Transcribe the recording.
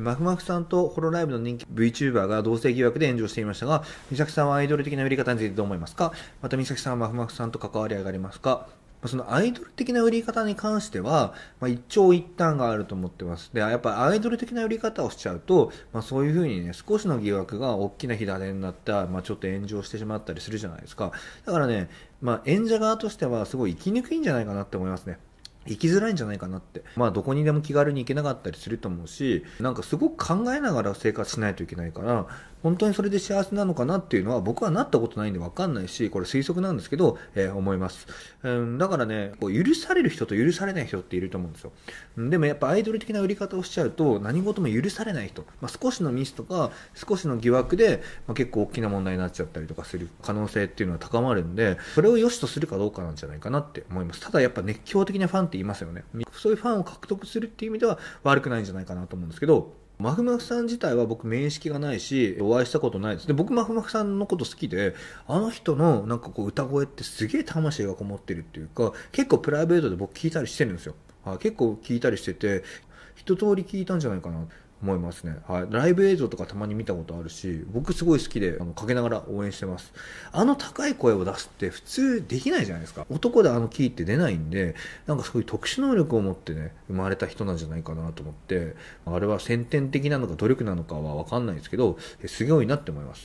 まふまふさんとホロライブの人気 VTuber が同性疑惑で炎上していましたが、美咲さんはアイドル的な売り方についてどう思いますかまた美咲さんはまふまふさんと関わり上がりますかそのアイドル的な売り方に関しては、まあ、一長一短があると思ってます。で、やっぱアイドル的な売り方をしちゃうと、まあ、そういうふうにね、少しの疑惑が大きな火種になった、まあ、ちょっと炎上してしまったりするじゃないですか。だからね、まあ、演者側としてはすごい生きにくいんじゃないかなって思いますね。行きづらいんじゃないかなって。まあどこにでも気軽に行けなかったりすると思うし、なんかすごく考えながら生活しないといけないから、本当にそれで幸せなのかなっていうのは僕はなったことないんでわかんないし、これ推測なんですけど、えー、思います。うん、だからね、こう許される人と許されない人っていると思うんですよ。でもやっぱアイドル的な売り方をしちゃうと、何事も許されない人、まあ、少しのミスとか、少しの疑惑で、まあ、結構大きな問題になっちゃったりとかする可能性っていうのは高まるんで、それを良しとするかどうかなんじゃないかなって思います。ただやっぱ熱狂的なファンっていますよね。そういうファンを獲得するっていう意味では悪くないんじゃないかなと思うんですけど、まふまふさん自体は僕面識がないしお会いしたことないですで僕まふまふさんのこと好きであの人のなんかこう歌声ってすげえ魂がこもってるっていうか結構プライベートで僕聞いたりしてるんですよ結構聞いたりしてて一通り聞いたんじゃないかな思いますね。はい。ライブ映像とかたまに見たことあるし、僕すごい好きで、あの、かけながら応援してます。あの高い声を出すって普通できないじゃないですか。男であのキーって出ないんで、なんかそういう特殊能力を持ってね、生まれた人なんじゃないかなと思って、あれは先天的なのか努力なのかはわかんないですけど、すごいなって思います。